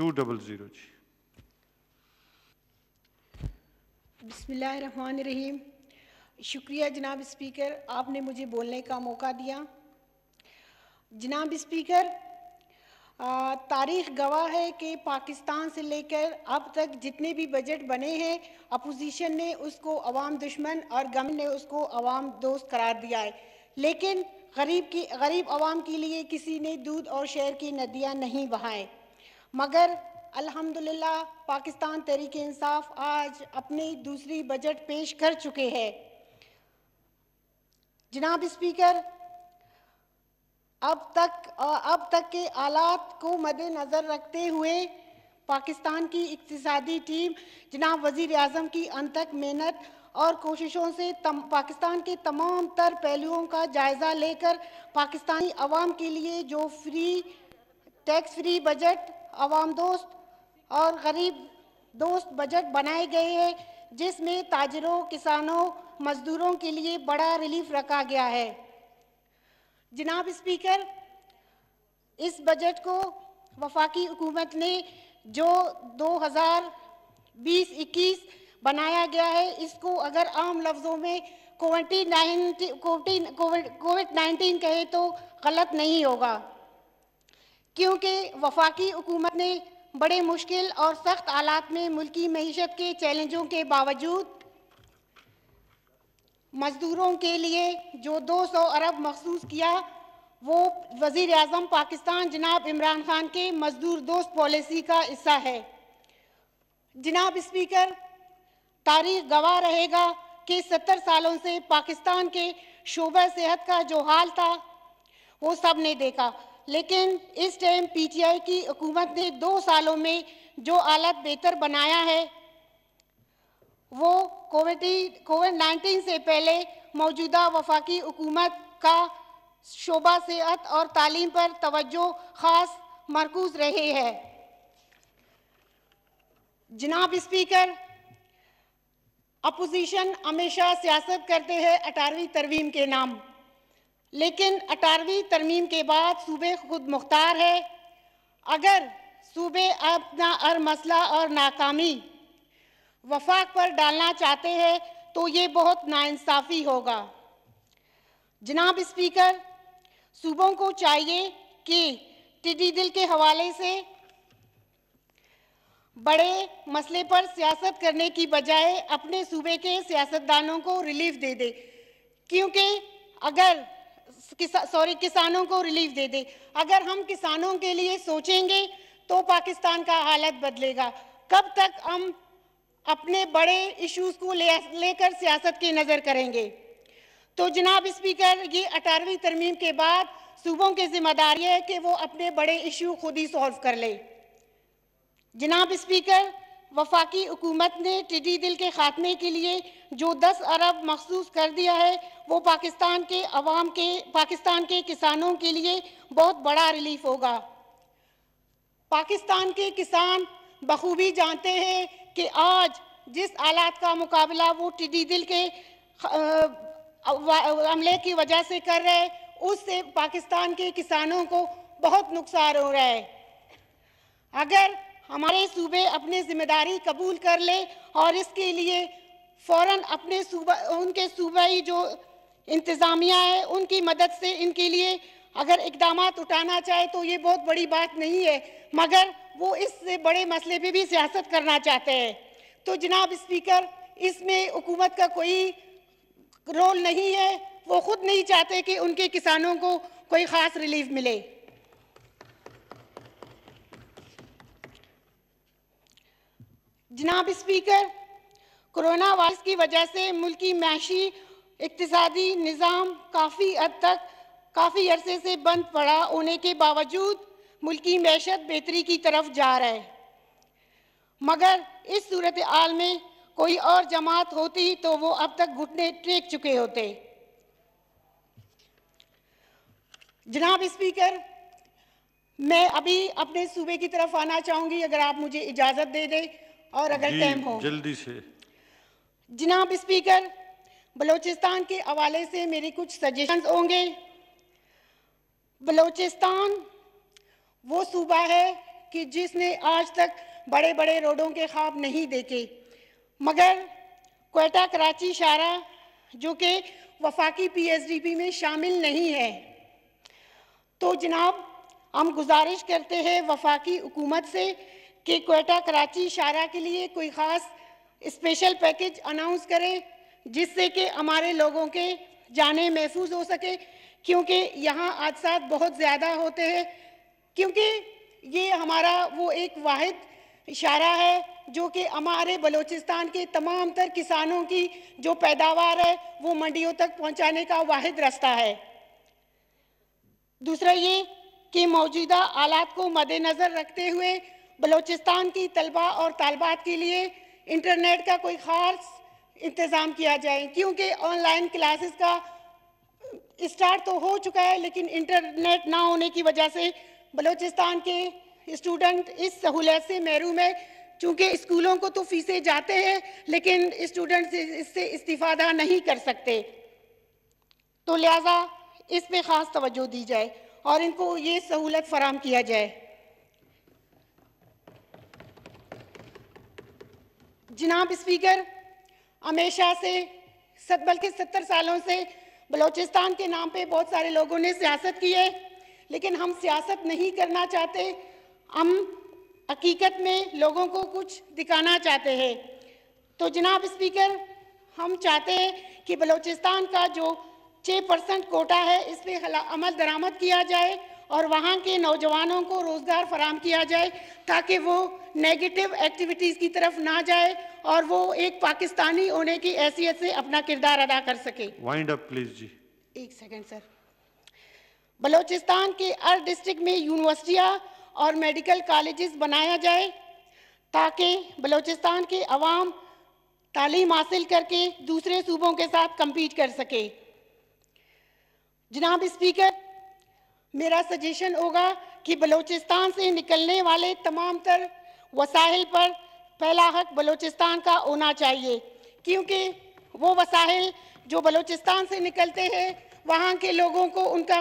to double zero जी बिसमीम शुक्रिया जनाब स्पीकर आपने मुझे बोलने का मौका दिया जनाब स्पीकर तारीख गवाह है कि पाकिस्तान से लेकर अब तक जितने भी बजट बने हैं अपोजिशन ने उसको अवाम दुश्मन और गम ने उसको अवाम दोस्त करार दिया है लेकिन गरीब की गरीब अवाम के लिए किसी ने दूध और शेर की नदियाँ नहीं बहाएं मगर अल्हम्दुलिल्लाह पाकिस्तान तरीके इंसाफ आज अपनी दूसरी बजट पेश कर चुके हैं जनाब स्पीकर अब तक अब तक के आलात को मद्देनज़र रखते हुए पाकिस्तान की इकतदी टीम जनाब वज़ी अजम की अंतक मेहनत और कोशिशों से तम, पाकिस्तान के तमाम तर पहलुओं का जायज़ा लेकर पाकिस्तानी आवाम के लिए जो फ्री टैक्स फ्री बजट आवाम दोस्त और गरीब दोस्त बजट बनाए गए हैं जिसमें ताजरों किसानों मजदूरों के लिए बड़ा रिलीफ रखा गया है जनाब स्पीकर इस बजट को वफाकी हुकूमत ने जो 2020-21 बनाया गया है इसको अगर आम लफ्ज़ों में कोविड नाइन्टीन कोविड नाइन्टीन कहे तो गलत नहीं होगा क्योंकि वफाकी हुकूमत ने बड़े मुश्किल और सख्त हालात में मुल्की मीशत के चैलेंजों के बावजूद मज़दूरों के लिए जो 200 अरब मखसूस किया वो वज़ी अजम पाकिस्तान जनाब इमरान खान के मज़दूर दोस्त पॉलिसी का हिस्सा है जनाब स्पीकर तारीख गवाह रहेगा कि सत्तर सालों से पाकिस्तान के शोबा सेहत का जो हाल था वो सब ने देखा लेकिन इस टाइम पीटीआई की हुकूमत ने दो सालों में जो आलत बेहतर बनाया है वो कोविड कोविड नाइन्टीन से पहले मौजूदा वफाकी हुकूमत का शोबा सेहत और तालीम पर तवज्जो खास मरकूज रहे है जनाब स्पीकर अपोजिशन हमेशा सियासत करते हैं अठारहवीं तरवीम के नाम लेकिन अठारहवीं तरमीम के बाद सूबे खुद मुख्तार है अगर सूबे अपना हर मसला और नाकामी वफाक पर डालना चाहते हैं तो ये बहुत नाइंसाफ़ी होगा जनाब स्पीकर सूबों को चाहिए कि टिडी दिल के हवाले से बड़े मसले पर सियासत करने की बजाय अपने सूबे के सियासतदानों को रिलीफ दे दे क्योंकि अगर किसा, सॉरी किसानों को रिलीफ दे दे अगर हम किसानों के लिए सोचेंगे तो पाकिस्तान का हालत बदलेगा कब तक हम अपने बड़े इश्यूज को लेकर ले सियासत की नज़र करेंगे तो जनाब स्पीकर ये अठारहवीं तरमीम के बाद सूबों की जिम्मेदारी है कि वो अपने बड़े इशू खुद ही सॉल्व कर ले जनाब स्पीकर वफाकी हुकूमत ने टिडी दिल के ख़ात्मे के लिए जो 10 अरब मखसूस कर दिया है वो पाकिस्तान के अवाम के पाकिस्तान के किसानों के लिए बहुत बड़ा रिलीफ होगा पाकिस्तान के किसान बखूबी जानते हैं कि आज जिस आलात का मुकाबला वो टिडी दिल के अमले की वजह से कर रहे हैं उससे पाकिस्तान के किसानों को बहुत नुकसान हो रहा है अगर हमारे सूबे अपनी जिम्मेदारी कबूल कर ले और इसके लिए फौरन अपने सूबा उनके सूबाई जो इंतज़ामिया है उनकी मदद से इनके लिए अगर इकदाम उठाना चाहे तो ये बहुत बड़ी बात नहीं है मगर वो इससे बड़े मसले पे भी सियासत करना चाहते हैं तो जनाब स्पीकर इसमें हुकूमत का कोई रोल नहीं है वो खुद नहीं चाहते कि उनके किसानों को कोई ख़ास रिलीफ मिले जनाब स्पीकर कोरोना वायरस की वजह से मुल्क की मैशी इकतदी निज़ाम काफ़ी हद तक काफ़ी अरसे से बंद पड़ा होने के बावजूद मुल्क की मैशत बेहतरी की तरफ जा रहा है मगर इस सूरत आल में कोई और जमात होती तो वो अब तक घुटने टेक चुके होते जनाब स्पीकर मैं अभी अपने सूबे की तरफ आना चाहूँगी अगर आप मुझे इजाज़त दे दें और अगर टाइम हो जल्दी से जनाब स्पीकर बलोचिस्तान के हवाले से मेरे कुछ सजेशन होंगे बलोचिस्तान वो सूबा है कि जिसने आज तक बड़े बड़े रोडों के ख्वाब नहीं देखे मगर कोटा कराची शारा जो कि वफाकी पीएसडीपी में शामिल नहीं है तो जनाब हम गुजारिश करते हैं वफाकी हुकूमत से कि कोयटा कराची शारा के लिए कोई ख़ास स्पेशल पैकेज अनाउंस करें जिससे कि हमारे लोगों के जाने महफूज हो सके क्योंकि यहाँ हादसा बहुत ज़्यादा होते हैं क्योंकि ये हमारा वो एक वाद इशारा है जो कि हमारे बलूचिस्तान के तमाम तर किसानों की जो पैदावार है वो मंडियों तक पहुंचाने का वाद रास्ता है दूसरा ये कि मौजूदा आलात को मद्देनज़र रखते हुए बलूचिस्तान की तलबा और तलबात के लिए इंटरनेट का कोई ख़ास इंतज़ाम किया जाए क्योंकि ऑनलाइन क्लासेस का स्टार्ट तो हो चुका है लेकिन इंटरनेट ना होने की वजह से बलूचिस्तान के स्टूडेंट इस सहूलत से महरूम है चूँकि स्कूलों को तो फीसें जाते हैं लेकिन स्टूडेंट्स इससे इस्तीफादा नहीं कर सकते तो लिहाजा इस पर ख़ास तवज्जो दी जाए और इनको ये सहूलत फराम किया जाए जनाब स्पीकर हमेशा से सत बल्कि सत्तर सालों से बलूचिस्तान के नाम पे बहुत सारे लोगों ने सियासत की है लेकिन हम सियासत नहीं करना चाहते हम हकीकत में लोगों को कुछ दिखाना चाहते हैं तो जनाब स्पीकर हम चाहते हैं कि बलूचिस्तान का जो छः परसेंट कोटा है इस पर अमल दरामद किया जाए और वहाँ के नौजवानों को रोज़गार फराम किया जाए ताकि वो नेगेटिव एक्टिविटीज़ की तरफ ना जाए और वो एक पाकिस्तानी होने की हैसियत से अपना किरदार अदा कर सके वाइंड अप प्लीज जी एक सेकंड सर बलोचिस्तान के हर डिस्ट्रिक्ट में यूनिवर्सिटियाँ और मेडिकल कॉलेजेस बनाया जाए ताकि बलोचिस्तान के अवाम तालीम हासिल करके दूसरे सूबों के साथ कम्पीट कर सके जनाब स्पीकर मेरा सजेशन होगा कि बलूचिस्तान से निकलने वाले तमाम तर वसाइल पर पहला हक बलूचिस्तान का होना चाहिए क्योंकि वो वसाइल जो बलूचिस्तान से निकलते हैं वहाँ के लोगों को उनका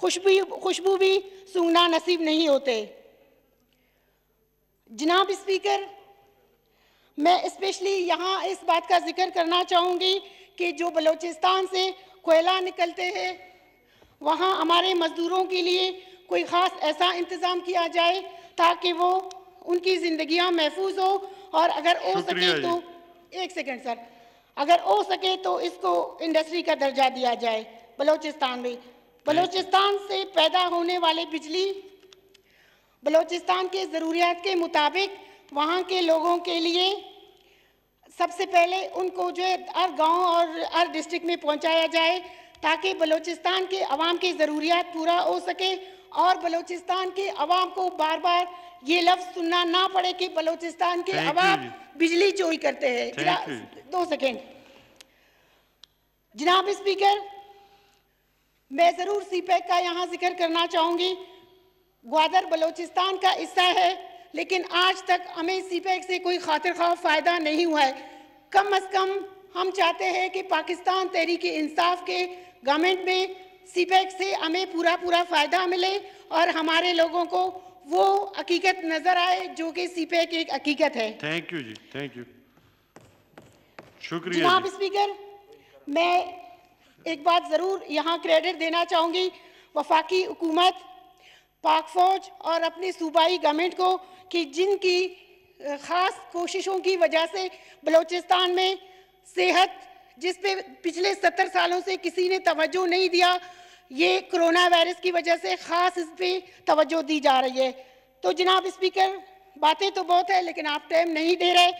खुशबू खुशबू भी सूंघना नसीब नहीं होते जनाब स्पीकर मैं स्पेशली यहाँ इस बात का जिक्र करना चाहूँगी कि जो बलूचिस्तान से कोयला निकलते हैं वहाँ हमारे मज़दूरों के लिए कोई ख़ास ऐसा इंतज़ाम किया जाए ताकि वो उनकी ज़िंदगियाँ महफूज हो और अगर हो सके तो एक सेकेंड सर अगर हो सके तो इसको इंडस्ट्री का दर्जा दिया जाए बलोचिस्तान में बलोचिस्तान से पैदा होने वाले बिजली बलोचिस्तान के ज़रूरियात के मुताबिक वहाँ के लोगों के लिए सबसे पहले उनको जो है हर गांव और हर डिस्ट्रिक्ट में पहुंचाया जाए ताकि बलूचिस्तान के अवाम की ज़रूरियात पूरा हो सके और बलूचिस्तान के अवाम को बार बार ये लफ्ज सुनना ना पड़े कि बलूचिस्तान के अवाम बिजली चोरी करते हैं दो सेकेंड जनाब स्पीकर मैं ज़रूर सीपैक e का यहाँ जिक्र करना चाहूँगी ग्वादर बलूचिस्तान का हिस्सा है लेकिन आज तक हमें सीपैक e से कोई खातिर खा फ़ायदा नहीं हुआ है कम अज़ कम हम चाहते हैं कि पाकिस्तान तहरीक इंसाफ के गवर्नमेंट में सीपैक e से हमें पूरा पूरा फ़ायदा मिले और हमारे लोगों को वो हकीकत नज़र आए जो कि सीपैक e एक हकीकत है थैंक यू जी थैंक यू शुक्रिया जनाब स्पीकर मैं एक बात ज़रूर यहाँ क्रेडिट देना चाहूँगी वफाकी हुकूमत पाक फौज और अपनी सूबाई गवर्नमेंट को कि जिनकी ख़ास कोशिशों की वजह से बलूचिस्तान में सेहत जिस पे पिछले सत्तर सालों से किसी ने तवज्जो नहीं दिया ये कोरोना वायरस की वजह से ख़ास इस पर तवज्जो दी जा रही है तो जनाब स्पीकर बातें तो बहुत है लेकिन आप टाइम नहीं दे रहे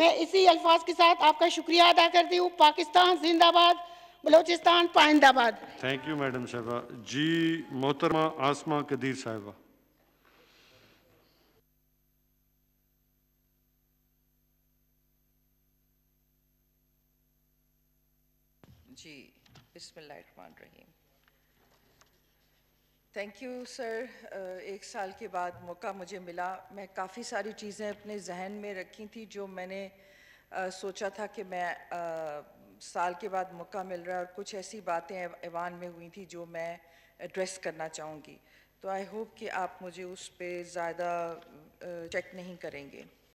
मैं इसी अल्फाज के साथ आपका शुक्रिया अदा करती हूँ पाकिस्तान जिंदाबाद बलोचिस्तान पाइंदाबाद थैंक यू मैडम साहबा जी मोहतरमा आसमा कदीर साहबा बिस्मिल्लाहिर्रहमानिर्रहीम थैंक यू सर एक साल के बाद मौका मुझे मिला मैं काफ़ी सारी चीज़ें अपने जहन में रखी थी जो मैंने आ, uh, सोचा था कि मैं आ, uh, साल के बाद मौका मिल रहा है और कुछ ऐसी बातें ऐवान में हुई थी जो मैं एड्रेस करना चाहूँगी तो आई होप कि आप मुझे उस पर ज़्यादा चेक uh, नहीं करेंगे